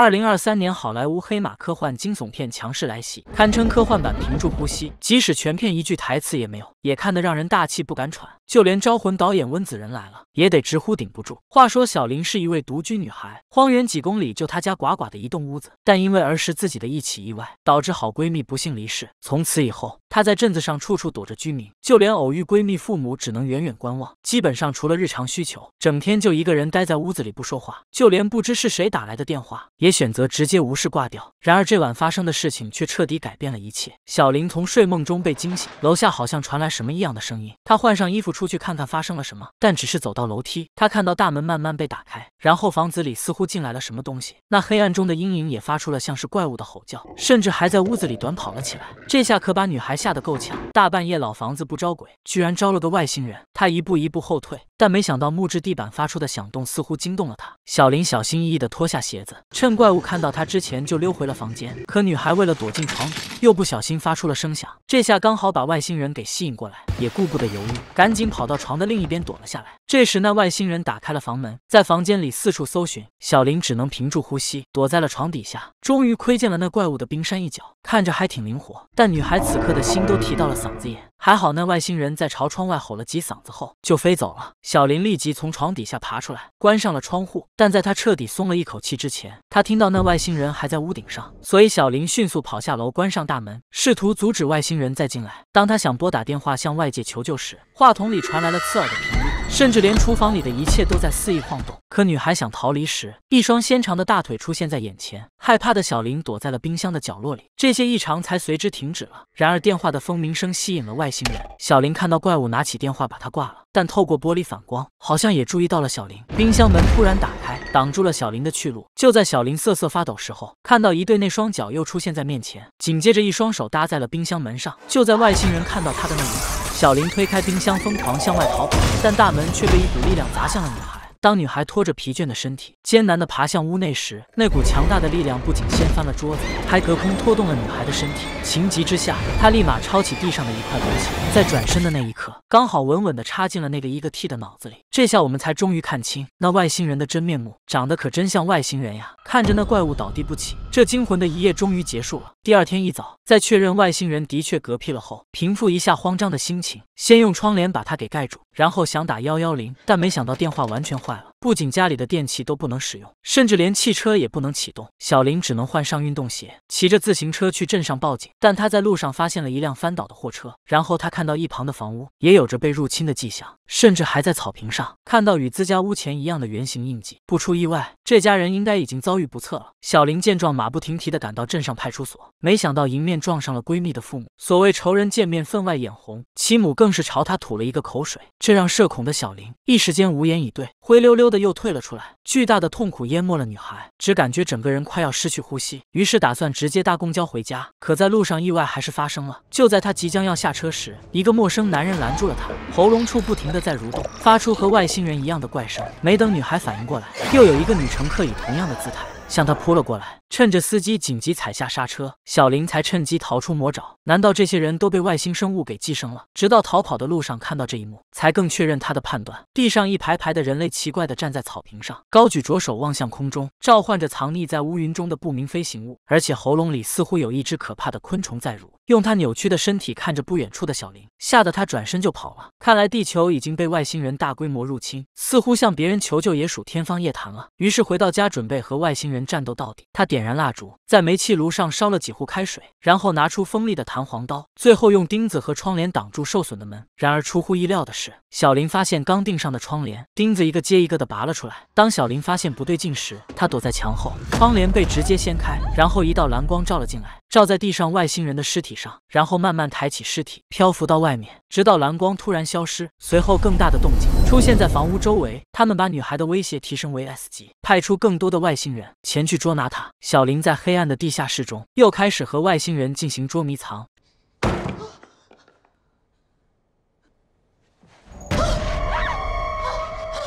二零二三年，好莱坞黑马科幻惊悚片强势来袭，堪称科幻版屏住呼吸。即使全片一句台词也没有，也看得让人大气不敢喘。就连招魂导演温子仁来了，也得直呼顶不住。话说，小林是一位独居女孩，荒原几公里就她家寡寡的一栋屋子。但因为儿时自己的一起意外，导致好闺蜜不幸离世。从此以后，她在镇子上处处躲着居民，就连偶遇闺蜜父母，只能远远观望。基本上除了日常需求，整天就一个人待在屋子里不说话。就连不知是谁打来的电话也。选择直接无视挂掉。然而这晚发生的事情却彻底改变了一切。小林从睡梦中被惊醒，楼下好像传来什么异样的声音。他换上衣服出去看看发生了什么，但只是走到楼梯，他看到大门慢慢被打开，然后房子里似乎进来了什么东西。那黑暗中的阴影也发出了像是怪物的吼叫，甚至还在屋子里短跑了起来。这下可把女孩吓得够呛。大半夜老房子不招鬼，居然招了个外星人。他一步一步后退。但没想到木质地板发出的响动似乎惊动了他，小林小心翼翼地脱下鞋子，趁怪物看到他之前就溜回了房间。可女孩为了躲进床底，又不小心发出了声响，这下刚好把外星人给吸引过来，也顾不得犹豫，赶紧跑到床的另一边躲了下来。这时那外星人打开了房门，在房间里四处搜寻，小林只能屏住呼吸，躲在了床底下，终于窥见了那怪物的冰山一角，看着还挺灵活。但女孩此刻的心都提到了嗓子眼。还好，那外星人在朝窗外吼了几嗓子后就飞走了。小林立即从床底下爬出来，关上了窗户。但在他彻底松了一口气之前，他听到那外星人还在屋顶上，所以小林迅速跑下楼，关上大门，试图阻止外星人再进来。当他想拨打电话向外界求救时，话筒里传来了刺耳的。甚至连厨房里的一切都在肆意晃动。可女孩想逃离时，一双纤长的大腿出现在眼前，害怕的小林躲在了冰箱的角落里，这些异常才随之停止了。然而电话的蜂鸣声吸引了外星人，小林看到怪物拿起电话把它挂了，但透过玻璃反光，好像也注意到了小林。冰箱门突然打开，挡住了小林的去路。就在小林瑟瑟发抖时候，看到一对那双脚又出现在面前，紧接着一双手搭在了冰箱门上。就在外星人看到他的那一刻。小林推开冰箱，疯狂向外逃跑，但大门却被一股力量砸向了女孩。当女孩拖着疲倦的身体艰难地爬向屋内时，那股强大的力量不仅掀翻了桌子，还隔空拖动了女孩的身体。情急之下，她立马抄起地上的一块东西，在转身的那一刻，刚好稳稳地插进了那个一个 T 的脑子里。这下我们才终于看清那外星人的真面目，长得可真像外星人呀！看着那怪物倒地不起，这惊魂的一夜终于结束了。第二天一早，在确认外星人的确嗝屁了后，平复一下慌张的心情，先用窗帘把它给盖住，然后想打幺幺零，但没想到电话完全坏。坏了。不仅家里的电器都不能使用，甚至连汽车也不能启动。小林只能换上运动鞋，骑着自行车去镇上报警。但他在路上发现了一辆翻倒的货车，然后他看到一旁的房屋也有着被入侵的迹象，甚至还在草坪上看到与自家屋前一样的圆形印记。不出意外，这家人应该已经遭遇不测了。小林见状，马不停蹄地赶到镇上派出所，没想到迎面撞上了闺蜜的父母。所谓仇人见面，分外眼红，其母更是朝他吐了一个口水，这让社恐的小林一时间无言以对，灰溜溜。的又退了出来，巨大的痛苦淹没了女孩，只感觉整个人快要失去呼吸，于是打算直接搭公交回家。可在路上意外还是发生了，就在她即将要下车时，一个陌生男人拦住了她，喉咙处不停的在蠕动，发出和外星人一样的怪声。没等女孩反应过来，又有一个女乘客以同样的姿态向她扑了过来。趁着司机紧急踩下刹车，小林才趁机逃出魔爪。难道这些人都被外星生物给寄生了？直到逃跑的路上看到这一幕，才更确认他的判断。地上一排排的人类奇怪地站在草坪上，高举着手望向空中，召唤着藏匿在乌云中的不明飞行物。而且喉咙里似乎有一只可怕的昆虫在蠕动，用它扭曲的身体看着不远处的小林，吓得他转身就跑了。看来地球已经被外星人大规模入侵，似乎向别人求救也属天方夜谭了。于是回到家，准备和外星人战斗到底。他点。点燃蜡烛，在煤气炉上烧了几壶开水，然后拿出锋利的弹簧刀，最后用钉子和窗帘挡住受损的门。然而出乎意料的是，小林发现刚钉上的窗帘钉子一个接一个的拔了出来。当小林发现不对劲时，他躲在墙后，窗帘被直接掀开，然后一道蓝光照了进来。照在地上外星人的尸体上，然后慢慢抬起尸体，漂浮到外面，直到蓝光突然消失。随后更大的动静出现在房屋周围，他们把女孩的威胁提升为 S 级，派出更多的外星人前去捉拿她。小林在黑暗的地下室中又开始和外星人进行捉迷藏。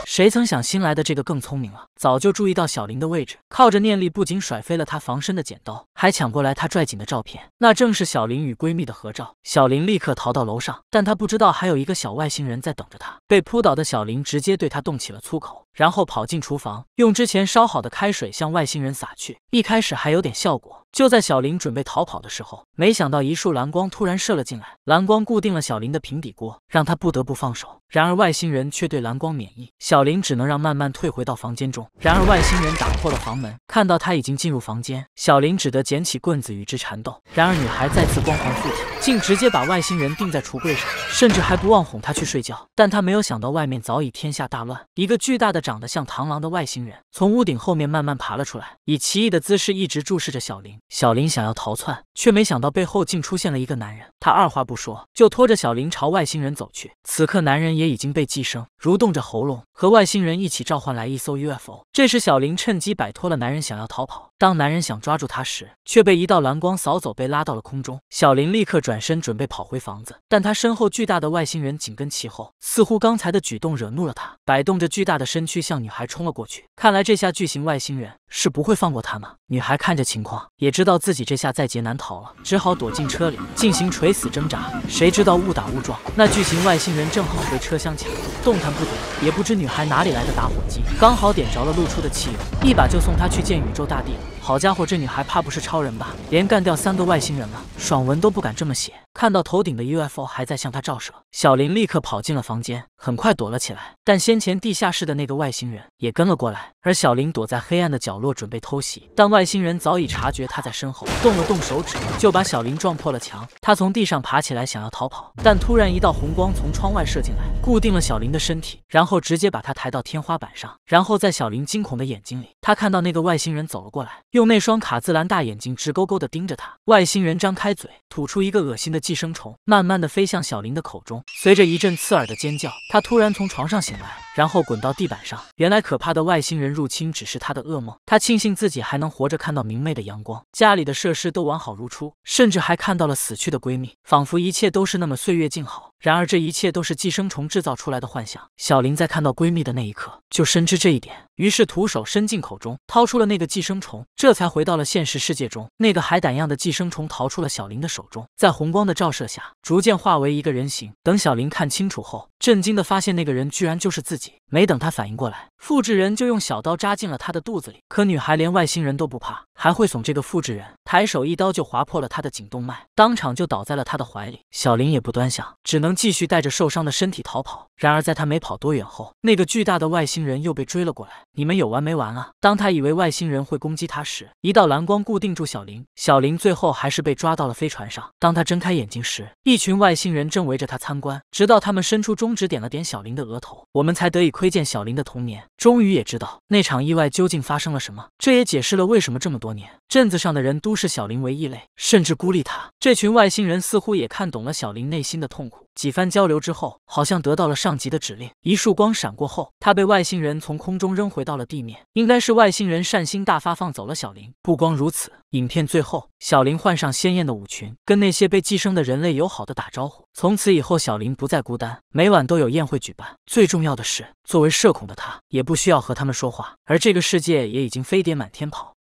谁曾想新来的这个更聪明了？早就注意到小林的位置，靠着念力不仅甩飞了他防身的剪刀，还抢过来他拽紧的照片，那正是小林与闺蜜的合照。小林立刻逃到楼上，但他不知道还有一个小外星人在等着他。被扑倒的小林直接对他动起了粗口，然后跑进厨房，用之前烧好的开水向外星人撒去。一开始还有点效果，就在小林准备逃跑的时候，没想到一束蓝光突然射了进来，蓝光固定了小林的平底锅，让他不得不放手。然而外星人却对蓝光免疫，小林只能让慢慢退回到房间中。然而外星人打破了房门，看到他已经进入房间，小林只得捡起棍子与之缠斗。然而女孩再次光环附体。竟直接把外星人钉在橱柜上，甚至还不忘哄他去睡觉。但他没有想到，外面早已天下大乱。一个巨大的、长得像螳螂的外星人从屋顶后面慢慢爬了出来，以奇异的姿势一直注视着小林。小林想要逃窜，却没想到背后竟出现了一个男人。他二话不说就拖着小林朝外星人走去。此刻，男人也已经被寄生，蠕动着喉咙，和外星人一起召唤来一艘 UFO。这时，小林趁机摆脱了男人，想要逃跑。当男人想抓住他时，却被一道蓝光扫走，被拉到了空中。小林立刻转。转身准备跑回房子，但他身后巨大的外星人紧跟其后，似乎刚才的举动惹怒了他，摆动着巨大的身躯向女孩冲了过去。看来这下巨型外星人是不会放过他们。女孩看着情况，也知道自己这下在劫难逃了，只好躲进车里进行垂死挣扎。谁知道误打误撞，那巨型外星人正好被车厢卡住，动弹不得。也不知女孩哪里来的打火机，刚好点着了露出的汽油，一把就送他去见宇宙大帝。好家伙，这女孩怕不是超人吧？连干掉三个外星人了，爽文都不敢这么写。写。看到头顶的 UFO 还在向他照射，小林立刻跑进了房间，很快躲了起来。但先前地下室的那个外星人也跟了过来，而小林躲在黑暗的角落准备偷袭，但外星人早已察觉他在身后，动了动手指就把小林撞破了墙。他从地上爬起来想要逃跑，但突然一道红光从窗外射进来，固定了小林的身体，然后直接把他抬到天花板上。然后在小林惊恐的眼睛里，他看到那个外星人走了过来，用那双卡姿兰大眼睛直勾勾的盯着他。外星人张开嘴，吐出一个恶心的。寄生虫慢慢的飞向小林的口中，随着一阵刺耳的尖叫，他突然从床上醒来。然后滚到地板上。原来可怕的外星人入侵只是他的噩梦。他庆幸自己还能活着看到明媚的阳光，家里的设施都完好如初，甚至还看到了死去的闺蜜，仿佛一切都是那么岁月静好。然而这一切都是寄生虫制造出来的幻想。小林在看到闺蜜的那一刻就深知这一点，于是徒手伸进口中掏出了那个寄生虫，这才回到了现实世界中。那个海胆样的寄生虫逃出了小林的手中，在红光的照射下逐渐化为一个人形。等小林看清楚后，震惊的发现那个人居然就是自己。没等他反应过来，复制人就用小刀扎进了他的肚子里。可女孩连外星人都不怕，还会怂这个复制人。抬手一刀就划破了他的颈动脉，当场就倒在了他的怀里。小林也不端详，只能继续带着受伤的身体逃跑。然而在他没跑多远后，那个巨大的外星人又被追了过来。你们有完没完啊？当他以为外星人会攻击他时，一道蓝光固定住小林。小林最后还是被抓到了飞船上。当他睁开眼睛时，一群外星人正围着他参观。直到他们伸出中指点了点小林的额头，我们才得以窥见小林的童年。终于也知道那场意外究竟发生了什么。这也解释了为什么这么多年镇子上的人都是。视小林为异类，甚至孤立他。这群外星人似乎也看懂了小林内心的痛苦。几番交流之后，好像得到了上级的指令。一束光闪过后，他被外星人从空中扔回到了地面。应该是外星人善心大发，放走了小林。不光如此，影片最后，小林换上鲜艳的舞裙，跟那些被寄生的人类友好的打招呼。从此以后，小林不再孤单，每晚都有宴会举办。最重要的是，作为社恐的他也不需要和他们说话。而这个世界也已经飞碟满天跑。